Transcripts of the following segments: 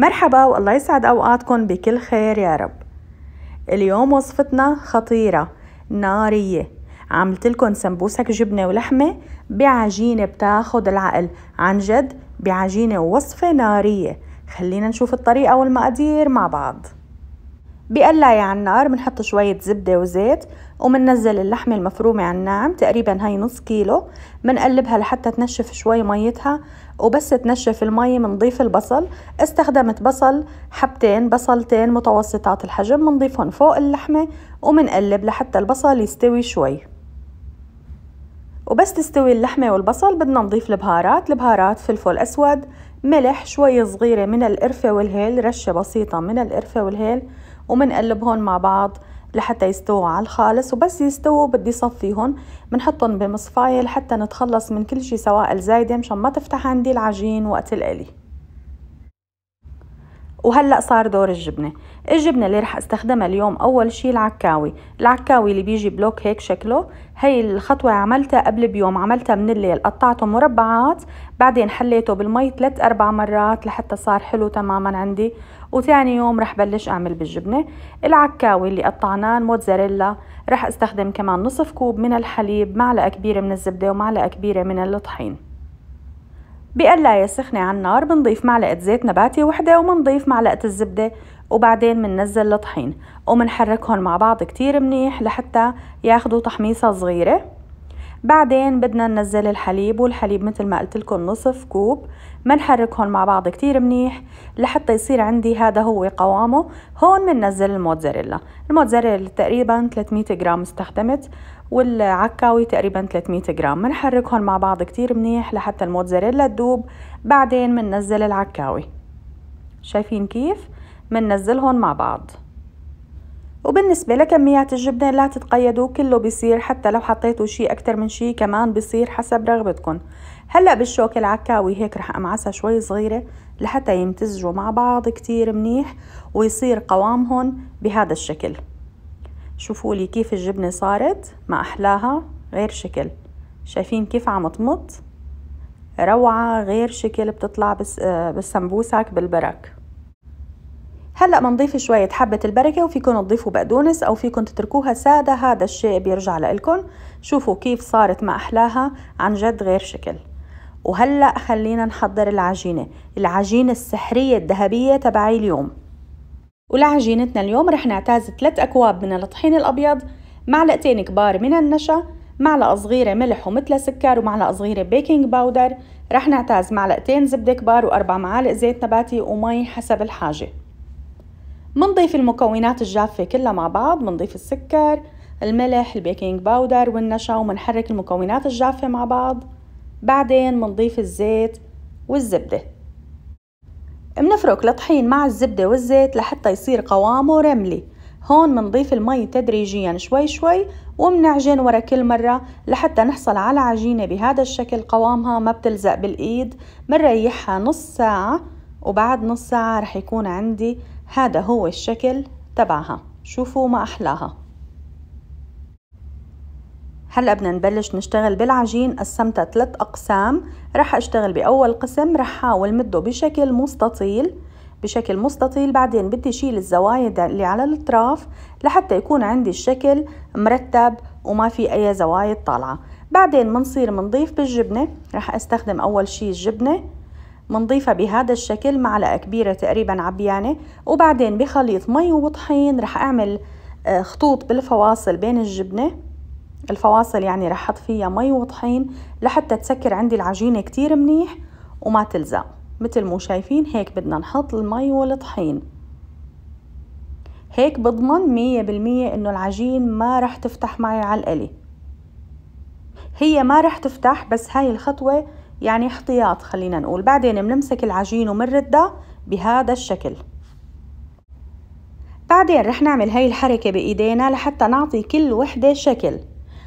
مرحبا والله يسعد أوقاتكم بكل خير يا رب اليوم وصفتنا خطيرة نارية عملت لكم سمبوسك جبنة ولحمة بعجينة بتاخد العقل عن جد بعجينة وصفة نارية خلينا نشوف الطريقة والمقادير مع بعض بقلاية على النار بنحط شوية زبدة وزيت ومننزل اللحمة المفرومة على الناعم تقريبا هي نص كيلو بنقلبها لحتى تنشف شوي ميتها وبس تنشف المي بنضيف البصل استخدمت بصل حبتين بصلتين متوسطات الحجم بنضيفهم فوق اللحمة وبنقلب لحتى البصل يستوي شوي وبس تستوي اللحمة والبصل بدنا نضيف البهارات البهارات فلفل أسود ملح شوي صغيرة من القرفة والهيل رشة بسيطة من القرفة والهيل ومنقلبهم مع بعض لحتى يستووا على الخالص وبس يستووا بدي صفيهم بنحطهم بمصفاية لحتى نتخلص من كل شيء سوائل زايدة مشان ما تفتح عندي العجين وقت القلي وهلأ صار دور الجبنة الجبنة اللي رح استخدمها اليوم أول شيء العكاوي العكاوي اللي بيجي بلوك هيك شكله هي الخطوة عملتها قبل بيوم عملتها من الليل قطعته مربعات بعدين حليته بالمي 3 أربع مرات لحتى صار حلو تماما عندي وثاني يوم رح بلش أعمل بالجبنة العكاوي اللي قطعناه الموتزاريلا رح استخدم كمان نصف كوب من الحليب معلقة كبيرة من الزبدة ومعلقة كبيرة من الطحين بقلا يسخني على النار بنضيف معلقة زيت نباتي وحدة وبنضيف معلقة الزبدة وبعدين مننزل الطحين وبنحركهم مع بعض كتير منيح لحتى ياخدوا تحميصة صغيرة بعدين بدنا ننزل الحليب والحليب مثل ما قلت لكم نصف كوب بنحركهم مع بعض كتير منيح لحتى يصير عندي هذا هو قوامه هون مننزل الموتزاريلا الموتزاريلا تقريبا 300 جرام استخدمت والعكاوي تقريبا 300 جرام بنحركهم مع بعض كتير منيح لحتى الموتزاريلا تذوب بعدين بننزل العكاوي شايفين كيف؟ بننزلهم مع بعض وبالنسبة لكميات الجبنة لا تتقيدوا كله بيصير حتى لو حطيتوا شيء أكتر من شيء كمان بيصير حسب رغبتكم هلأ بالشوك العكاوي هيك رح أمعسها شوي صغيرة لحتى يمتزجوا مع بعض كتير منيح ويصير قوامهم بهذا الشكل شوفوا لي كيف الجبنة صارت ما أحلاها غير شكل شايفين كيف عم تمط روعة غير شكل بتطلع بس آه، بالسمبوسك بالبرك هلا بنضيف شوية حبة البركة وفيكن تضيفوا بقدونس أو فيكن تتركوها سادة هذا الشيء بيرجع لإلكن شوفوا كيف صارت ما أحلاها عن جد غير شكل وهلا خلينا نحضر العجينة العجينة السحرية الذهبية تبعي اليوم ولعجينتنا اليوم رح نعتاز 3 أكواب من الطحين الأبيض معلقتين كبار من النشا معلقة صغيرة ملح ومثل سكر ومعلقة صغيرة بيكنج باودر رح نعتاز معلقتين زبدة كبار وأربع معالق زيت نباتي ومي حسب الحاجة منضيف المكونات الجافة كلها مع بعض منضيف السكر الملح البيكنج باودر والنشا ومنحرك المكونات الجافة مع بعض بعدين منضيف الزيت والزبده بنفرك الطحين مع الزبدة والزيت لحتى يصير قوامه رملي هون منضيف المي تدريجيا شوي شوي ومنعجن ورا كل مرة لحتى نحصل على عجينة بهذا الشكل قوامها ما بتلزق بالإيد منريحها نص ساعة وبعد نص ساعة رح يكون عندي هذا هو الشكل تبعها شوفوا ما أحلاها هلا بدنا نبلش نشتغل بالعجين قسمتها ثلاث اقسام رح اشتغل باول قسم رح حاول مده بشكل مستطيل بشكل مستطيل بعدين بدي شيل الزوايا اللي على الاطراف لحتى يكون عندي الشكل مرتب وما في اي زوايا طالعه بعدين منصير منضيف بالجبنه رح استخدم اول شي الجبنه منضيفها بهذا الشكل معلقة كبيرة تقريبا عبيانة وبعدين بخليط مي وطحين رح أعمل آه، خطوط بالفواصل بين الجبنة الفواصل يعني رح احط فيها مي وطحين لحتى تسكر عندي العجينة كتير منيح وما تلزق مثل مو شايفين هيك بدنا نحط المي والطحين هيك بضمن مية بالمية انه العجين ما رح تفتح معي على القلي هي ما رح تفتح بس هاي الخطوة يعني احتياط خلينا نقول بعدين بنمسك العجين ومنردها بهذا الشكل بعدين رح نعمل هاي الحركة بإيدينا لحتى نعطي كل وحدة شكل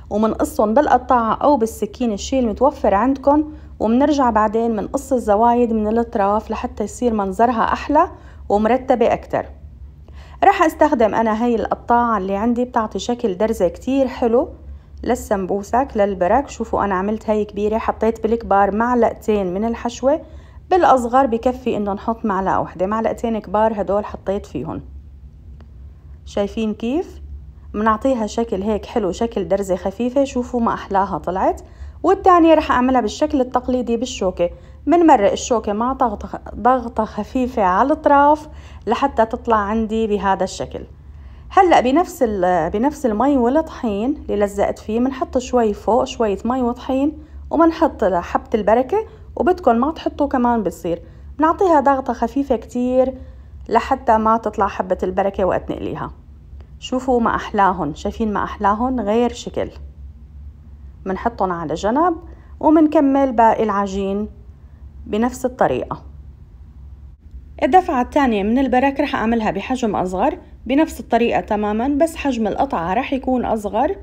ومنقصهم بالقطاعة أو بالسكين الشي المتوفر عندكم ومنرجع بعدين منقص الزوايد من الأطراف لحتى يصير منظرها أحلى ومرتبة أكتر رح استخدم أنا هاي القطاعة اللي عندي بتعطي شكل درزة كتير حلو للسمبوسك للبرك شوفوا أنا عملت هاي كبيرة حطيت بالكبار معلقتين من الحشوة بالأصغر بكفي إنه نحط معلقة واحدة معلقتين كبار هدول حطيت فيهم شايفين كيف؟ بنعطيها شكل هيك حلو شكل درزة خفيفة شوفوا ما أحلاها طلعت والتانية رح أعملها بالشكل التقليدي بالشوكة بنمرق الشوكة مع ضغطة, ضغطة خفيفة على الأطراف لحتى تطلع عندي بهذا الشكل هلأ بنفس, بنفس المي والطحين اللي لزقت فيه بنحط شوي فوق شوية مي وطحين وبنحط حبة البركة وبدكم ما تحطوا كمان بتصير بنعطيها ضغطة خفيفة كتير لحتى ما تطلع حبة البركة وقت نقليها شوفوا ما أحلاهن شايفين ما أحلاهن غير شكل بنحطهم على جنب وبنكمل باقي العجين بنفس الطريقة الدفعة الثانية من البرك رح أعملها بحجم أصغر بنفس الطريقة تماما بس حجم القطعة رح يكون أصغر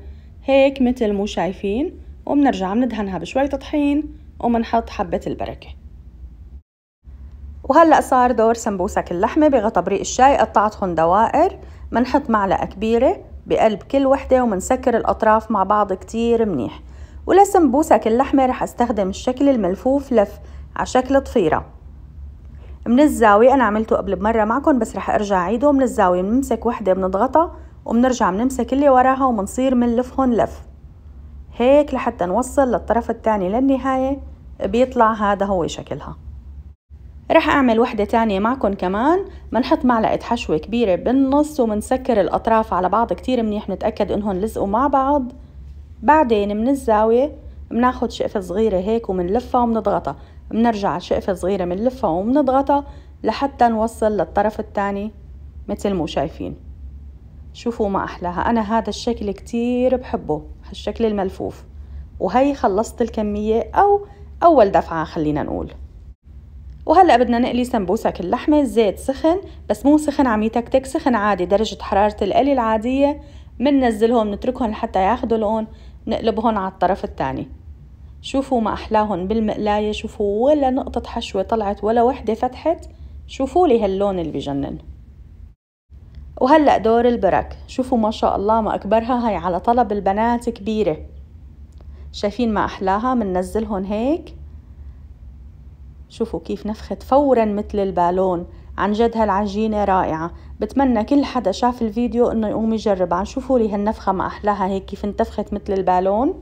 هيك مثل مو شايفين وبنرجع بندهنها بشوية طحين وبنحط حبة البركة وهلأ صار دور سمبوسك اللحمة بغطا بريق الشاي قطعتهم دوائر منحط معلقة كبيرة بقلب كل وحدة ومنسكر الأطراف مع بعض كتير منيح ولسنبوسك اللحمة رح استخدم الشكل الملفوف لف على شكل طفيرة من الزاوية أنا عملته قبل بمرة معكم بس رح أرجع أعيده من الزاوية بنمسك وحدة بنضغطها وبنرجع بنمسك اللي وراها وبنصير بنلفهم لف هيك لحتى نوصل للطرف الثاني للنهاية بيطلع هذا هو شكلها رح أعمل وحدة تانية معكم كمان بنحط معلقة حشوة كبيرة بالنص وبنسكر الأطراف على بعض كتير منيح نتأكد إنهم لزقوا مع بعض بعدين من الزاوية بناخد شقفة صغيرة هيك وبنلفها وبنضغطها بنرجع شقفة صغيرة بنلفها وبنضغطها لحتى نوصل للطرف الثاني مثل ما شايفين شوفوا ما أحلاها أنا هذا الشكل كتير بحبه هالشكل الملفوف وهي خلصت الكمية أو أول دفعة خلينا نقول وهلا بدنا نقلي سمبوسك اللحمه الزيت سخن بس مو سخن عم يتكتك سخن عادي درجه حراره القلي العاديه مننزلهم نتركهم لحتى ياخذوا لون نقلبهم على الطرف الثاني شوفوا ما احلاهم بالمقلايه شوفوا ولا نقطه حشوه طلعت ولا وحده فتحت شوفوا لي هاللون اللي بجنن وهلا دور البرك شوفوا ما شاء الله ما اكبرها هاي على طلب البنات كبيره شايفين ما احلاها مننزلهم هيك شوفوا كيف نفخت فورا مثل البالون عن جد هالعجينة رائعة بتمنى كل حدا شاف الفيديو انه يقوم يجربها شوفوا لي هالنفخة ما احلاها هيك كيف انتفخت مثل البالون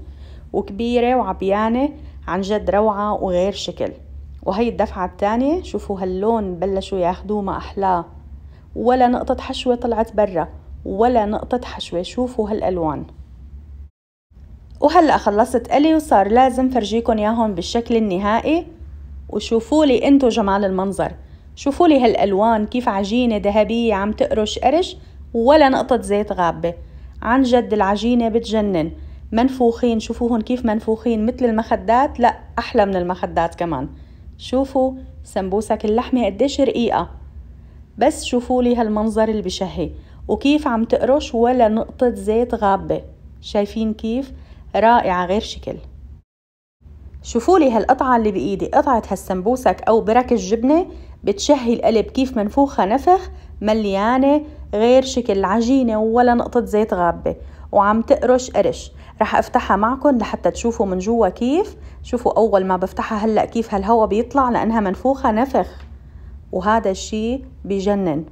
وكبيرة وعبيانة عن جد روعة وغير شكل وهي الدفعة الثانية شوفوا هاللون بلشوا ياخدوه ما احلاه ولا نقطة حشوة طلعت برا ولا نقطة حشوة شوفوا هالألوان وهلأ خلصت قلي وصار لازم فرجيكن ياهم بالشكل النهائي وشوفوا لي انتو جمال المنظر شوفوا لي هالالوان كيف عجينه ذهبيه عم تقرش قرش ولا نقطه زيت غابه عن جد العجينه بتجنن منفوخين شوفوهم كيف منفوخين مثل المخدات لا احلى من المخدات كمان شوفوا سمبوسك اللحمه قديش رقيقه بس شوفوا لي هالمنظر اللي بشهي وكيف عم تقرش ولا نقطه زيت غابه شايفين كيف رائعه غير شكل شوفوا لي هالقطعة اللي بإيدي قطعة هالسمبوسك أو برك الجبنة بتشهي القلب كيف منفوخة نفخ مليانة غير شكل عجينة ولا نقطة زيت غابة وعم تقرش قرش رح افتحها معكم لحتى تشوفوا من جوا كيف شوفوا أول ما بفتحها هلأ كيف هالهوا بيطلع لأنها منفوخة نفخ وهذا الشي بجنن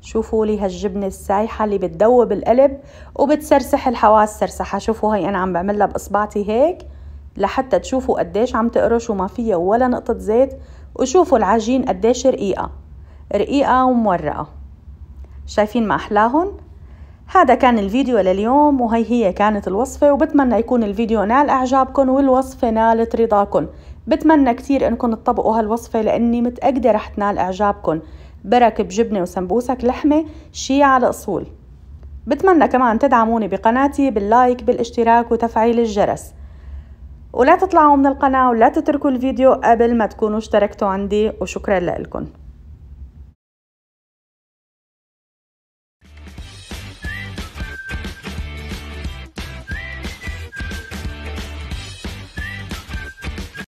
شوفوا لي هالجبنة السايحة اللي بتدوب القلب وبتسرسح الحواس سرسحة شوفوا هي أنا عم بعملها بإصبعتي هيك لحتى تشوفوا قديش عم تقرش وما فيها ولا نقطة زيت وشوفوا العجين قديش رقيقة رقيقة ومورقة شايفين ما أحلاهن؟ هذا كان الفيديو لليوم وهي هي كانت الوصفة وبتمنى يكون الفيديو نال إعجابكم والوصفة نالت رضاكم بتمنى كتير إنكم تطبقوا هالوصفة لأني متأكدة رح تنال إعجابكم برك بجبنة وسمبوسك لحمة شي على أصول بتمنى كمان تدعموني بقناتي باللايك بالاشتراك وتفعيل الجرس ولا تطلعوا من القناة ولا تتركوا الفيديو قبل ما تكونوا اشتركتوا عندي وشكرا لكم